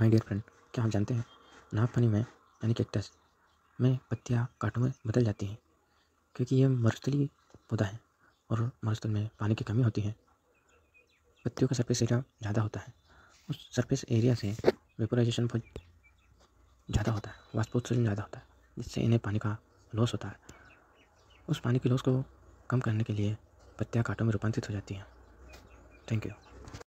my dear friend क्या आप जानते हैं पानी में यानी कैक्टस में पत्तियाँ काटों में बदल जाती हैं क्योंकि यह मरुस्थली पौधा है और मरुस्थल में पानी की कमी होती है पत्तियों का सरफेस एरिया ज़्यादा होता है उस सरफेस एरिया से वेपोराइजेशन बहुत ज़्यादा होता है वास्पोत्सर्जन ज़्यादा होता है जिससे इन्हें पानी का लॉस होता है उस पानी के लॉस को कम करने के लिए पत्तियाँ काटों में रूपांतरित हो जाती हैं थैंक यू